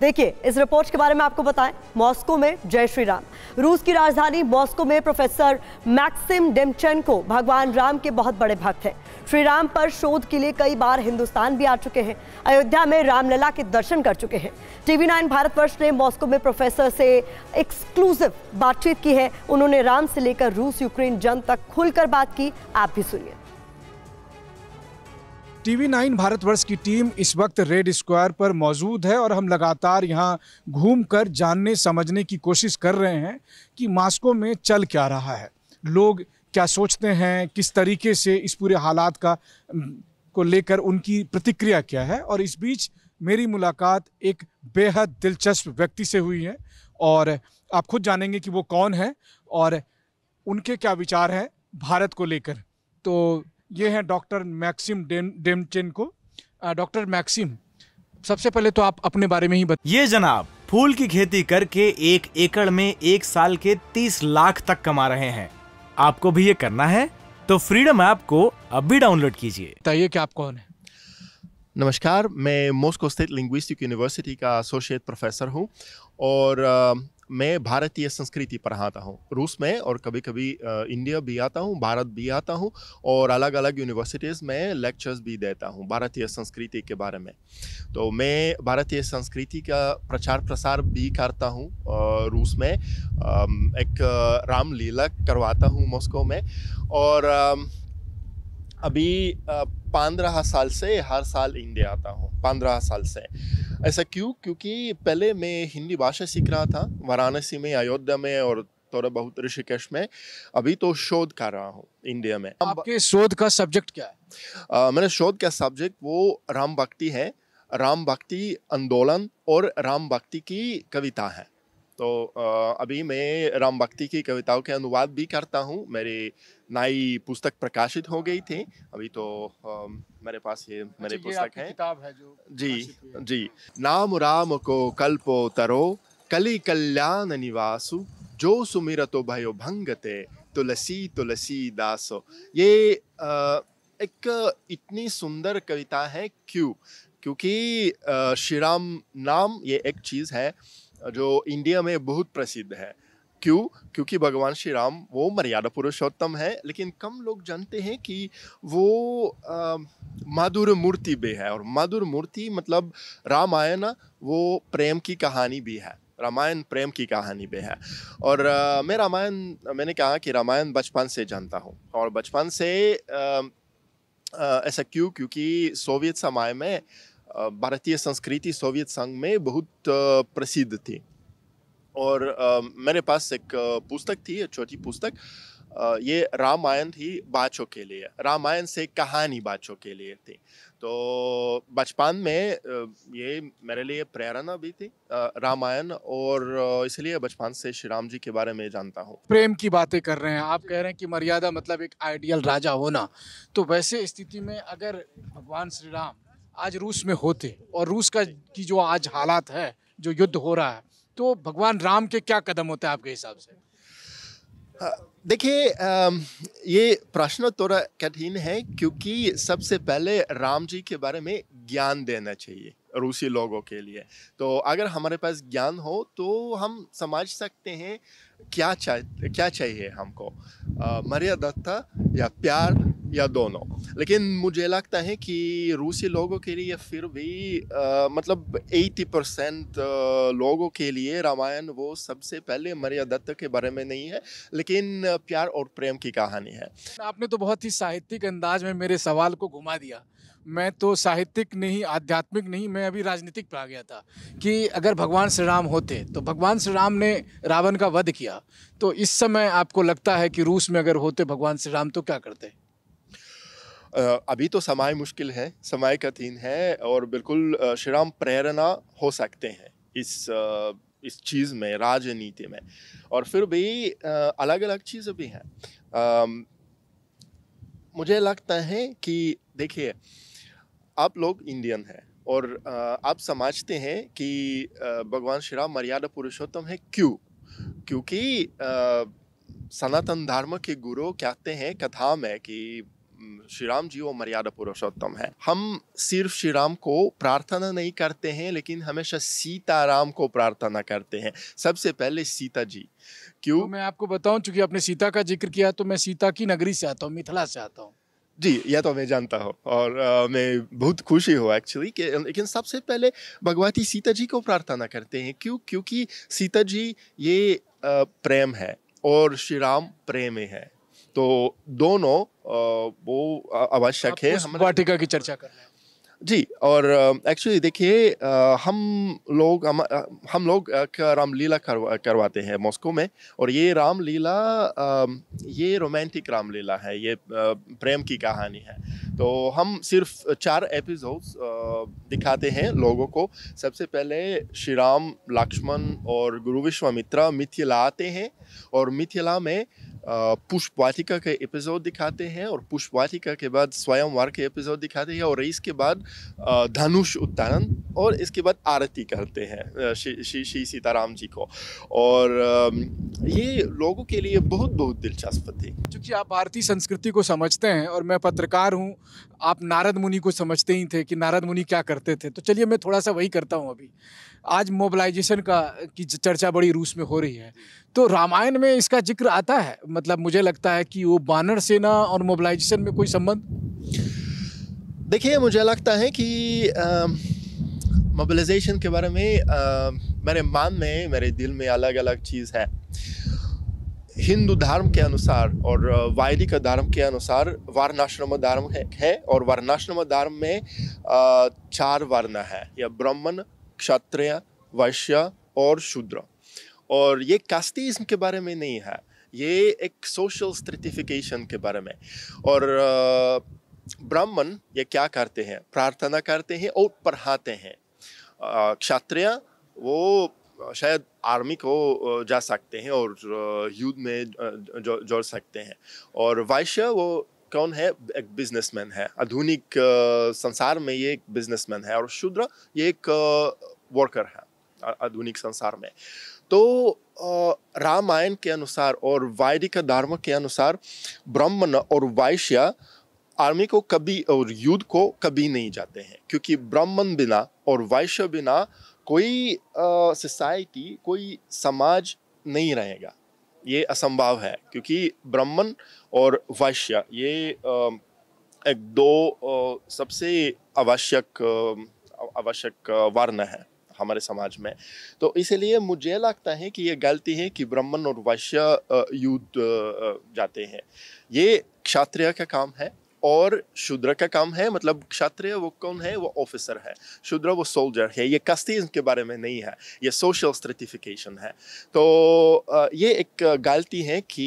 देखिए इस रिपोर्ट के बारे में आपको बताएं मॉस्को में जय श्री राम रूस की राजधानी मॉस्को में प्रोफेसर मैक्सिम डेमचन को भगवान राम के बहुत बड़े भक्त हैं श्री राम पर शोध के लिए कई बार हिंदुस्तान भी आ चुके हैं अयोध्या में रामलला के दर्शन कर चुके हैं टीवी नाइन भारतवर्ष ने मॉस्को में प्रोफेसर से एक्सक्लूसिव बातचीत की है उन्होंने राम से लेकर रूस यूक्रेन जंग तक खुलकर बात की आप भी सुनिए टीवी नाइन भारतवर्ष की टीम इस वक्त रेड स्क्वायर पर मौजूद है और हम लगातार यहाँ घूमकर जानने समझने की कोशिश कर रहे हैं कि मास्को में चल क्या रहा है लोग क्या सोचते हैं किस तरीके से इस पूरे हालात का को लेकर उनकी प्रतिक्रिया क्या है और इस बीच मेरी मुलाकात एक बेहद दिलचस्प व्यक्ति से हुई है और आप खुद जानेंगे कि वो कौन है और उनके क्या विचार हैं भारत को लेकर तो ये हैं डॉक्टर मैक्सिम डेमचेन को डॉक्टर मैक्सिम सबसे पहले तो आप अपने बारे में ही बता ये जनाब फूल की खेती करके एक एकड़ में एक साल के तीस लाख तक कमा रहे हैं आपको भी ये करना है तो फ्रीडम ऐप को अभी डाउनलोड कीजिए बताइए कि आप कौन है नमस्कार मैं मॉस्को स्टेट लिंग्विस्टिक यूनिवर्सिटी का एसोसिएट प्रोफेसर हूँ और मैं भारतीय संस्कृति पढ़ाता हूँ रूस में और कभी कभी इंडिया भी आता हूँ भारत भी आता हूँ और अलग अलग यूनिवर्सिटीज़ में लेक्चर्स भी देता हूँ भारतीय संस्कृति के बारे में तो मैं भारतीय संस्कृति का प्रचार प्रसार भी करता हूँ रूस में एक रामलीला करवाता हूँ मॉस्को में और अभी पंद्रह साल से हर साल इंडिया आता हूँ पंद्रह साल से ऐसा क्यों क्योंकि पहले मैं हिंदी भाषा सीख रहा था वाराणसी में अयोध्या में और थोड़ा बहुत ऋषिकेश में अभी तो शोध कर रहा हूँ इंडिया में आपके शोध का सब्जेक्ट क्या है मेरा शोध का सब्जेक्ट वो राम भक्ति है राम भक्ति आंदोलन और राम भक्ति की कविता है तो अभी मैं राम भक्ति की कविताओं के अनुवाद भी करता हूँ मेरे नई पुस्तक प्रकाशित हो गई थी अभी तो मेरे पास ये अच्छा मेरे पुस्तक है किताब है जो जी जी नाम राम को कल्पो तरो कली कल्याण निवासु जो तो भयो भंगते तुलसी तुलसी दासो ये एक इतनी सुंदर कविता है क्यों क्योंकि श्री राम नाम ये एक चीज़ है जो इंडिया में बहुत प्रसिद्ध है क्यों क्योंकि भगवान श्री राम वो मर्यादा पुरुषोत्तम है लेकिन कम लोग जानते हैं कि वो माधुर मूर्ति भी है और माधुर मूर्ति मतलब रामायण वो प्रेम की कहानी भी है रामायण प्रेम की कहानी भी है और आ, मैं रामायण मैंने कहा कि रामायण बचपन से जानता हूँ और बचपन से आ, आ, ऐसा क्यों क्योंकि सोवियत समय में भारतीय संस्कृति सोवियत संघ में बहुत प्रसिद्ध थी और मेरे पास एक पुस्तक थी छोटी पुस्तक ये रामायण थी बाचों के लिए रामायण से कहानी बाचों के लिए थी तो बचपन में ये मेरे लिए प्रेरणा भी थी रामायण और इसलिए बचपन से श्री राम जी के बारे में जानता हूँ प्रेम की बातें कर रहे हैं आप कह रहे हैं कि मर्यादा मतलब एक आइडियल राजा होना तो वैसे स्थिति में अगर भगवान श्री राम आज रूस में होते और रूस का की जो आज हालात है जो युद्ध हो रहा है तो भगवान राम के क्या कदम होते हैं आपके हिसाब से देखिए ये प्रश्न थोड़ा कठिन है क्योंकि सबसे पहले राम जी के बारे में ज्ञान देना चाहिए रूसी लोगों के लिए तो अगर हमारे पास ज्ञान हो तो हम समझ सकते हैं क्या चाह क्या चाहिए हमको मर्यादत्ता दत्ता या प्यार या दोनों लेकिन मुझे लगता है कि रूसी लोगों के लिए फिर भी आ, मतलब 80 परसेंट लोगों के लिए रामायण वो सबसे पहले मरिया दत्त के बारे में नहीं है लेकिन प्यार और प्रेम की कहानी है आपने तो बहुत ही साहित्यिक अंदाज में मेरे सवाल को घुमा दिया मैं तो साहित्यिक नहीं आध्यात्मिक नहीं मैं अभी राजनीतिक पर आ गया था कि अगर भगवान श्री राम होते तो भगवान श्री राम ने रावण का वध किया तो इस समय आपको लगता है कि रूस में अगर होते भगवान श्री राम तो क्या करते अभी तो समय मुश्किल है समय कठिन है और बिल्कुल श्रीराम प्रेरणा हो सकते हैं इस इस चीज़ में राजनीति में और फिर भी अलग अलग चीज़ें भी हैं मुझे लगता है कि देखिए आप लोग इंडियन हैं और आप समझते हैं कि भगवान श्री राम मर्यादा पुरुषोत्तम है क्यों क्योंकि सनातन धर्म के गुरु कहते हैं कथा में कि श्री राम जी वो मर्यादा पुरुषोत्तम है हम सिर्फ श्री राम को प्रार्थना नहीं करते हैं लेकिन हमेशा सीता राम को प्रार्थना करते हैं सबसे पहले सीता जी क्यों तो मैं आपको बताऊं चूंकि आपने सीता का जिक्र किया तो मैं सीता की नगरी से आता हूँ मिथिला से आता हूँ जी यह तो मैं जानता हूँ और आ, मैं बहुत खुशी हूँ एक्चुअली कि लेकिन सबसे पहले भगवती सीता जी को प्रार्थना करते हैं क्यों क्योंकि सीता जी ये आ, प्रेम है और श्री राम प्रेम है तो दोनों वो आवश्यक है वाटिका की चर्चा कर रहे हैं जी और एक्चुअली देखिए हम लोग हम, हम लोग रामलीला करवा करवाते हैं मॉस्को में और ये रामलीला ये रोमांटिक रामलीला है ये प्रेम की कहानी है तो हम सिर्फ चार एपिसोड्स दिखाते हैं लोगों को सबसे पहले श्री राम लक्ष्मण और गुरु विश्वामित्रा मिथिला आते हैं और मिथिला में पुष्पवाटिका के एपिसोड दिखाते हैं और पुष्पवाटिका के बाद स्वयंवार के एपिसोड दिखाते हैं और इसके बाद धनुष उत्तारण और इसके बाद आरती करते हैं श्री श्री सीताराम जी को और ये लोगों के लिए बहुत बहुत दिलचस्प थी क्योंकि आप भारतीय संस्कृति को समझते हैं और मैं पत्रकार हूँ आप नारद मुनि को समझते ही थे कि नारद मुनि क्या करते थे तो चलिए मैं थोड़ा सा वही करता हूँ अभी आज मोबलाइजेशन का की चर्चा बड़ी रूस में हो रही है तो रामायण में इसका जिक्र आता है मतलब मुझे लगता है कि वो बानर सेना और मोबलाइजेशन में कोई संबंध देखिए मुझे लगता है कि मोबलाइजेशन के बारे में आ, मेरे मान में मेरे दिल में अलग अलग चीज़ है हिंदू धर्म के अनुसार और वैदिक धर्म के अनुसार वर्णाश्रम धर्म है, है और वर्णाश्रम धर्म में आ, चार वर्ण है या ब्राह्मण क्षत्रिय वैश्य और शूद्र और ये कास्टिज्म के बारे में नहीं है ये एक सोशल स्ट्रेटिफिकेशन के बारे में और ब्राह्मण ये क्या करते हैं प्रार्थना करते हैं और पढ़ाते हैं क्षत्रिय वो शायद आर्मी को जा सकते हैं और युद्ध में जोड़ सकते हैं और वैश्य वो कौन है एक बिजनेसमैन है आधुनिक संसार में ये एक बिजनेसमैन है और शूद्र ये एक वर्कर है आधुनिक संसार में तो रामायण के अनुसार और वैदिक धर्म के अनुसार ब्राह्मण और वैश्य आर्मी को कभी और युद्ध को कभी नहीं जाते हैं क्योंकि ब्राह्मण बिना और वैश्य बिना कोई सोसाइटी कोई समाज नहीं रहेगा ये असंभव है क्योंकि ब्राह्मण और वैश्य ये एक दो सबसे आवश्यक आवश्यक वर्ण है हमारे समाज में तो इसलिए मुझे लगता है कि ये गलती है कि ब्राह्मण और वैश्य युद्ध जाते हैं ये क्षत्रिय का काम है और शूद्र का काम है मतलब क्षत्रिय वो कौन है वो ऑफिसर है शूद्र वो सोल्जर है ये कस्ती के बारे में नहीं है ये सोशल स्ट्रेटिफिकेशन है तो ये एक गलती है कि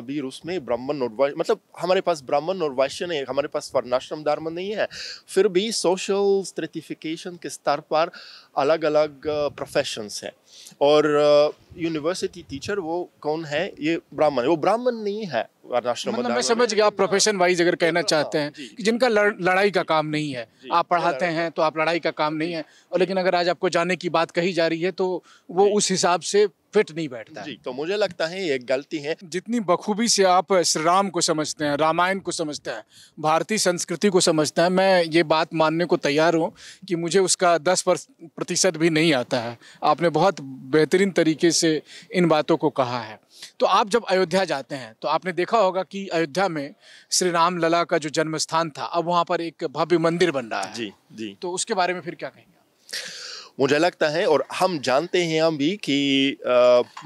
अभी रूस में ब्राह्मण और मतलब हमारे पास ब्राह्मण और वैश्य नहीं है हमारे पास वर्णाश्रम धर्म नहीं है फिर भी सोशल स्ट्रेटिफिकेशन के स्तर पर अलग अलग प्रोफेशंस है और यूनिवर्सिटी टीचर वो कौन है ये ब्राह्मण वो ब्राह्मण नहीं है राष्ट्र मतलब मैं समझ गया आप प्रोफेशन वाइज अगर कहना हाँ, चाहते हैं कि जिनका लड़, लड़ाई का काम नहीं है आप पढ़ाते हैं तो आप लड़ाई का काम नहीं है और लेकिन अगर आज आपको जाने की बात कही जा रही है तो वो उस हिसाब से फिट नहीं बैठता जी तो मुझे लगता है ये गलती है जितनी बखूबी से आप श्री राम को समझते हैं रामायण को समझते हैं भारतीय संस्कृति को समझते हैं मैं ये बात मानने को तैयार हूँ कि मुझे उसका दस प्रतिशत भी नहीं आता है आपने बहुत बेहतरीन तरीके से इन बातों को कहा है तो आप जब अयोध्या जाते हैं तो आपने देखा होगा कि अयोध्या में श्री राम लला का जो जन्म स्थान था अब वहाँ पर एक भव्य मंदिर बन रहा है जी जी तो उसके बारे में फिर क्या कहेंगे मुझे लगता है और हम जानते हैं हम भी कि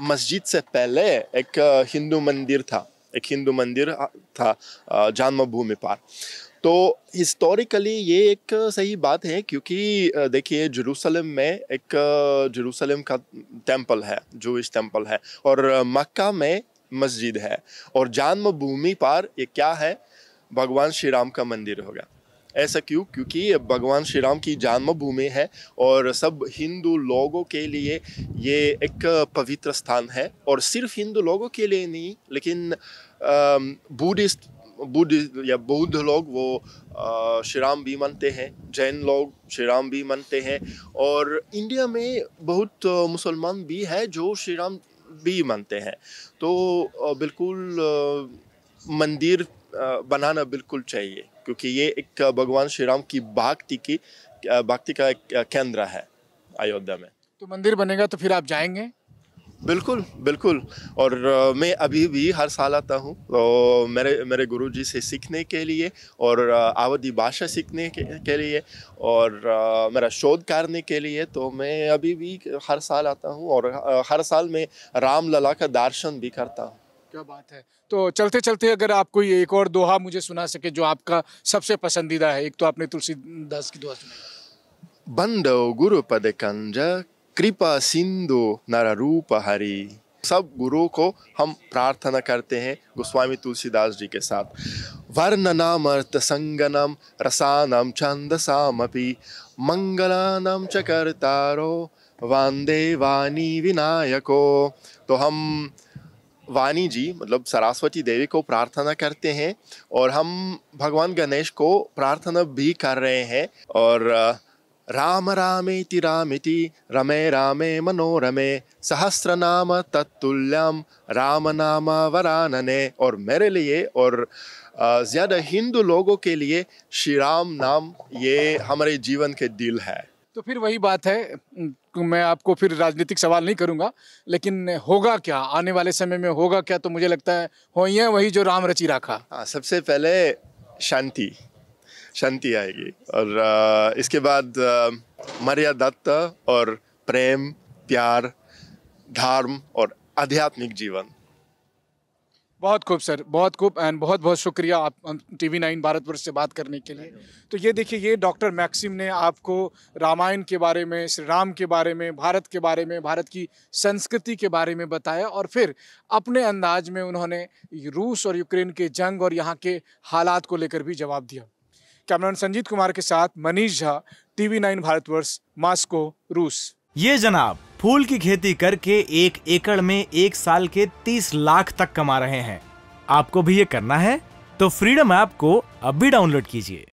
मस्जिद से पहले एक हिंदू मंदिर था एक हिंदू मंदिर था जन्मभूमि पर तो हिस्टोरिकली ये एक सही बात है क्योंकि देखिए जरूसलम में एक जरूसलम का टेम्पल है जूश टेम्पल है और मक्का में मस्जिद है और जन्मभूमि पर ये क्या है भगवान श्री राम का मंदिर होगा ऐसा क्यों क्योंकि भगवान श्री राम की जन्मभूमि है और सब हिंदू लोगों के लिए ये एक पवित्र स्थान है और सिर्फ हिंदू लोगों के लिए नहीं लेकिन बूढ़िस्ट बुद्ध या बौद्ध लोग वो श्री राम भी मानते हैं जैन लोग श्री राम भी मानते हैं और इंडिया में बहुत मुसलमान भी हैं जो श्री राम भी मानते हैं तो बिल्कुल मंदिर बनाना बिल्कुल चाहिए क्योंकि ये एक भगवान श्री राम की भक्ति की भक्ति का एक केंद्र है अयोध्या में तो मंदिर बनेगा तो फिर आप जाएंगे बिल्कुल बिल्कुल और मैं अभी भी हर साल आता हूँ तो मेरे मेरे गुरुजी से सीखने के लिए और अवधि भाषा सीखने के, के लिए और मेरा शोध करने के लिए तो मैं अभी भी हर साल आता हूँ और हर साल मैं रामलला का दर्शन भी करता हूँ क्या बात है तो चलते चलते अगर आप कोई एक और दोहा मुझे सुना सके जो आपका सबसे पसंदीदा है एक तो आपने तुलसीदास की दोहा सुना बंदो पद कंज कृपा सिंधु रूप हरि सब गुरु को हम प्रार्थना करते हैं गोस्वामी तुलसीदास जी के साथ वर्णनाम अर्थ संगनम रसानम छंदसामपि मंगलानम च करतारो वांदे वाणी विनायको तो हम वाणी जी मतलब सरस्वती देवी को प्रार्थना करते हैं और हम भगवान गणेश को प्रार्थना भी कर रहे हैं और राम रामेति रामिति रमे रामे मनोरमे सहस्र नाम तत्तुल्यम राम नाम वरानने और मेरे लिए और ज़्यादा हिंदू लोगों के लिए श्री राम नाम ये हमारे जीवन के दिल है तो फिर वही बात है मैं आपको फिर राजनीतिक सवाल नहीं करूंगा लेकिन होगा क्या आने वाले समय में होगा क्या तो मुझे लगता है हो वही जो राम रची राखा हाँ सबसे पहले शांति शांति आएगी और इसके बाद मर्यादा और प्रेम प्यार धर्म और आध्यात्मिक जीवन बहुत खूब सर बहुत खूब एंड बहुत बहुत शुक्रिया आप टी वी नाइन भारतवर्ष से बात करने के लिए तो ये देखिए ये डॉक्टर मैक्सिम ने आपको रामायण के बारे में श्री राम के बारे में भारत के बारे में भारत की संस्कृति के बारे में बताया और फिर अपने अंदाज में उन्होंने रूस और यूक्रेन के जंग और यहाँ के हालात को लेकर भी जवाब दिया कैमरामैन संजीत कुमार के साथ Manish Jha TV nine Bharatvarsh Moscow रूस ये जनाब फूल की खेती करके एक एकड़ में एक साल के तीस लाख तक कमा रहे हैं आपको भी ये करना है तो फ्रीडम ऐप को अब भी डाउनलोड कीजिए